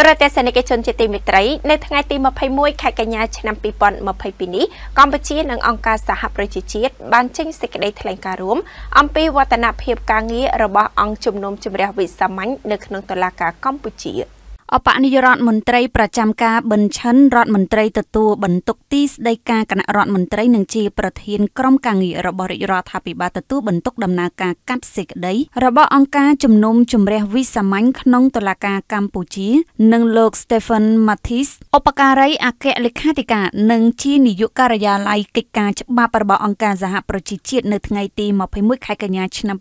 ទរទេសនិកជនជាទីមេត្រីនៅថ្ងៃទី21ខែកញ្ញាឆ្នាំ2022នេះកម្ពុជានិងអង្គការសហប្រជាជាតិបានចេញសេចក្តីថ្លែងការណ៍រួមអំពីវឌ្ឍនភាពការងាររបស់អង្គជំនុំជម្រះវិសាមញ្ញនៅក្នុងតុលាការកម្ពុជា។អបនាយរដ្ឋមន្ត្រីប្រចាំការប៊ិនឈិនរដ្ឋមន្ត្រីទទួលបន្ទុកទីស្តីការគណៈរដ្ឋមន្ត្រីនិងជាប្រធានក្រុមការងាររបស់រាជរដ្ឋាភិបាលទទួលបន្ទុកដំណើរការកាត់សេចក្តីរបស់អង្គការជំនុំជម្រះវិសាមញ្ញក្នុងតុលាការកម្ពុជានិងលោក Stephen Mathis ឧបការីអគ្គលេខាធិការនិងជានាយកការិយាល័យកិច្ចការច្បាប់របស់អង្គការសហប្រជាជាតិនៅថ្ងៃទី21ខែកញ្ញាឆ្នាំ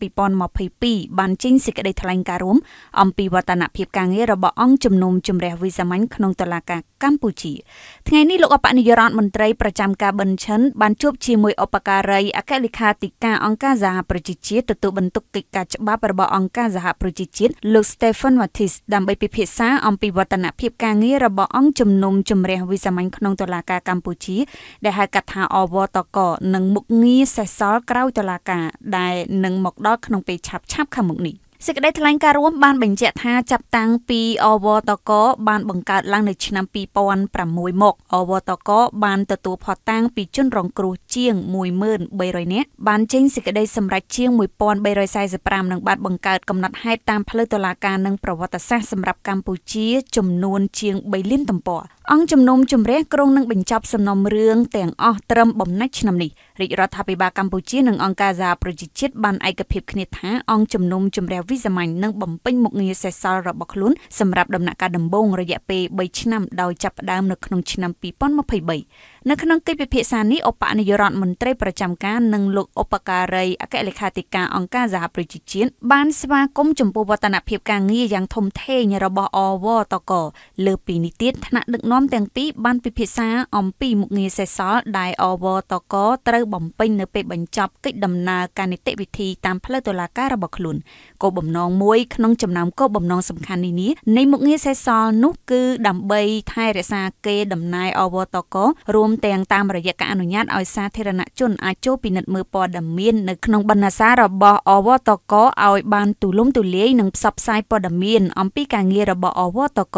2022បានចេញសេចក្តីថ្លែងការណ៍រួមអំពីវឌ្ឍនភាពការងាររបស់អង្គជំនុំជំរះវិសាមញ្ញក្នុងតុលាការកម្ពុជាថ្ងៃនេះលោកអបនាយរដ្ឋមន្ត្រីប្រចាំការប៊ិនឈិនបានជួបជាមួយឧបការីអគ្គលេខាធិការអង្គការសហប្រជាជាតិទទួលបន្ទុកកិច្ចការច្បាប់របស់អង្គការសហប្រជាជាតិលោក Stephen Mattis ដើម្បីពិភាក្សាអំពីវឌ្ឍនភាពការងាររបស់អង្គជំនុំជំរះវិសាមញ្ញក្នុងតុលាការកម្ពុជាដែលហៅកាត់ថាអវតកនិងមុខងារសេសសល់ក្រៅតុលាការដែលនឹងមកដល់ក្នុងពេលឆាប់ៗខាងមុខនេះ។សេចក្តីថ្លែងការណ៍រួមបានបញ្ជាក់ថាចាប់តាំងពីអវតកបានបង្កើតឡើងនៅឆ្នាំ2006មកអវតកបានទទួលផុតតាំងពីជនរងគ្រោះជាង13000នាក់បានចេញសេចក្តីសម្រេចជាង1345និងបានបង្កើតកំណត់ហេតុតាមផ្លូវតុលាការនិងប្រវត្តិសាស្ត្រសម្រាប់កម្ពុជាចំនួនជាង3លានទំព័រអង្គជំនុំជម្រះក្រុងនឹងបញ្ចប់សំណុំរឿងទាំងអស់ត្រឹមបំណាច់ឆ្នាំនេះ។រាជរដ្ឋាភិបាលកម្ពុជានិងអង្គការសហប្រជាជាតិបានឯកភាពគ្នាថាអង្គជំនុំជម្រះវិសាមញ្ញនឹងបំពេញមុខងារសេសសល់របស់ខ្លួនសម្រាប់ដំណាក់កាលដំបូងរយៈពេល3ឆ្នាំដោយចាប់ផ្ដើមនៅក្នុងឆ្នាំ2023នៅក្នុងកិច្ចពិភាក្សានេះឧបនាយករដ្ឋមន្ត្រីប្រចាំការនិងលោកឧបការីអគ្គលេខាធិការអង្គការសហប្រជាជាតិបានស្វាគមន៍ចំពោះវឌ្ឍនភាពការងារយ៉ាងធំធេងរបស់អវតកលើពីនេះទៀតថ្នាក់ដឹកនាំទាំងពីរបានពិភាក្សាអំពីមុខងារសេសសល់ដែលអវតកត្រូវបំពេញនៅពេលបញ្ចប់កិច្ចដំណើរការនីតិវិធីតាមផ្លូវតុលាការរបស់ខ្លួនគោលបំណងមួយក្នុងចំណោមគោលបំណងសំខាន់នេះនេះនៃមុខងារសេសសល់នោះគឺដើម្បី ថែរក្សាគេដំណើរអវតករួមទាំងតាមរយៈការអនុញ្ញាតឲ្យសាធារណជនអាចចូលពិនិត្យមើលព័ត៌មាននៅក្នុងបណ្ណាសាររបស់អវតកឲ្យបានទូលំទូលាយនិងផ្សព្វផ្សាយព័ត៌មានអំពីការងាររបស់អវតក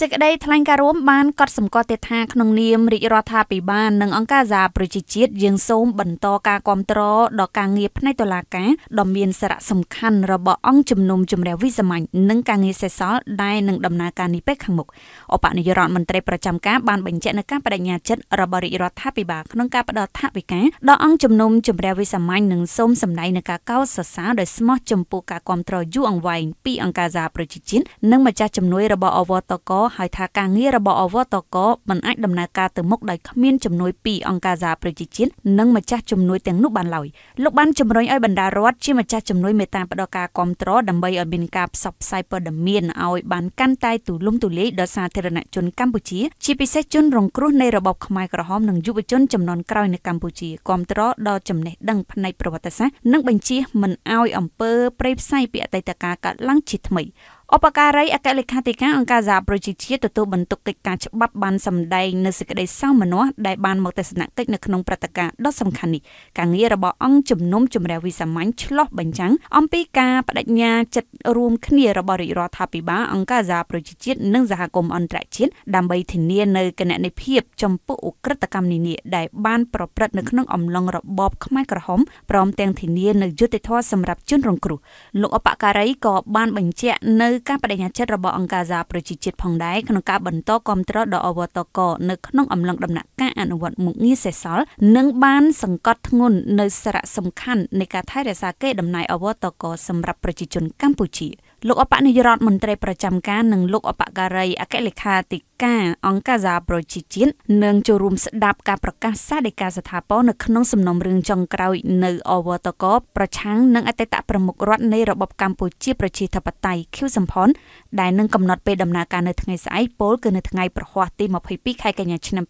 សេចក្តីថ្លែងការណ៍រួមបានកត់សម្គាល់ទៀតថាក្នុងនាមរាជរដ្ឋាភិបាលនិងអង្គការសហប្រជាជាតិយើងសូមបន្តការគ្រប់គ្រងដល់ការងារផ្នែកតុលាការដ៏មានសារៈសំខាន់របស់អង្គជំនុំជម្រះវិសាមញ្ញនិងការងារសេសសល់ដែលនឹងដំណើរការនេះពេលខាងមុខអបនាយករដ្ឋមន្ត្រីប្រចាំការបានបញ្ជាក់នៅការបដិញ្ញាចិត្តរបស់រាជរដ្ឋាភិបាលក្នុងការផ្តល់ថវិកាដល់អង្គជំនុំជម្រះវិសាមញ្ញនិងសូមសម្ដែងនៅការកោតសរសើរដោយស្មោះចំពោះការគ្រប់គ្រងយូរអង្វែងពីអង្គការសហប្រជាជាតិនិងម្ចាស់ជំនួយរបស់អវតកោហើយថាការងាររបស់អវតកមិនអាចដំណើរការទៅមុខដោយគ្មានជំនួយពីអង្គការសហប្រជាជាតិនិងម្ចាស់ជំនួយទាំងនោះបានឡើយលោកបានជំរុញឲ្យបណ្ដារដ្ឋជាម្ចាស់ជំនួយមេត្តាផ្ដល់ការគ្រប់គ្រងដើម្បីឲ្យមានការផ្សព្វផ្សាយព័ត៌មានឲ្យបានកាន់តែទូលំទូលាយដល់សាធារណជនកម្ពុជាជាពិសេសជនរងគ្រោះនៃរបបខ្មែរក្រហមនិងយុវជនចំនួនក្រោយនៅកម្ពុជាគ្រប់គ្រងដល់ចំណេះដឹងផ្នែកប្រវត្តិសាស្ត្រនិងបញ្ជាមិនឲ្យអំពើប្រេផ្សាយពីអតីតកាលកើតឡើងជាថ្មីឧបការីអគ្គលេខាធិការអង្គការសហប្រជាជាតិទទួលបន្ទុកកិច្ចការច្បាប់បានសម្ដែងនៅសេចក្តីសោមនស្សដែលបានមកទស្សនកិច្ចនៅក្នុងព្រឹត្តិការណ៍ដ៏សំខាន់នេះការងាររបស់អង្គជំនុំជម្រះវិសាមញ្ញឆ្លោះបញ្ចាំងអំពីការបដិញ្ញាចិត្តរួមគ្នារបស់រាជរដ្ឋាភិបាលអង្គការសហប្រជាជាតិនិង សហគមន៍អន្តរជាតិដើម្បីធានានៅគណនេយ្យភាពចំពោះអ ுக ្រិតកម្មនានាដែលបានប្រព្រឹត្តនៅក្នុងអំឡុងរបបខ្មែរក្រហមព្រមទាំងធានានៅយុត្តិធម៌សម្រាប់ជនរងគ្រោះលោកអបការីក៏បានបញ្ជាក់នៅការបដិញ្ញាចិត្តរបស់អង្គការសហប្រជាជាតិផងដែរក្នុងការបន្តគ្រប់គ្រងដល់អវតកនៅក្នុងអំឡុងដំណាក់កាលអនុវត្តមុខងារសេសសល់និងបានសង្កត់ធ្ងន់នៅសារៈសំខាន់នៃការថែរក្សាកេរដំណែលអវតកសម្រាប់ប្រជាជនកម្ពុជា។លោកអបនាយរដ្ឋមន្ត្រីប្រចាំការនិងលោកអបការីអគ្គលេខាធិការអង្គការសហប្រជាជាតិនឹងចូលរួមស្ដាប់ការប្រកាសសាដីកាស្ថាពរនៅក្នុងសំណុំរឿងចុងក្រោយនៅអវតកប្រឆាំងនឹងអតីតប្រមុខរដ្ឋនៃរបបកម្ពុជាប្រជាធិបតេយ្យឃីវសំផនដែលនឹងកំណត់ពេលដំណើរការនៅថ្ងៃស្អែកពលគឺនៅថ្ងៃប្រហ័សទី22ខែកញ្ញាឆ្នាំ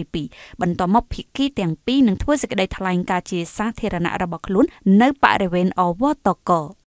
2022បន្ទាប់មកភាគីទាំងពីរនឹងធ្វើសេចក្តីថ្លែងការណ៍ជាសាធារណៈរបស់ខ្លួន នៅ បរិវេណអវតក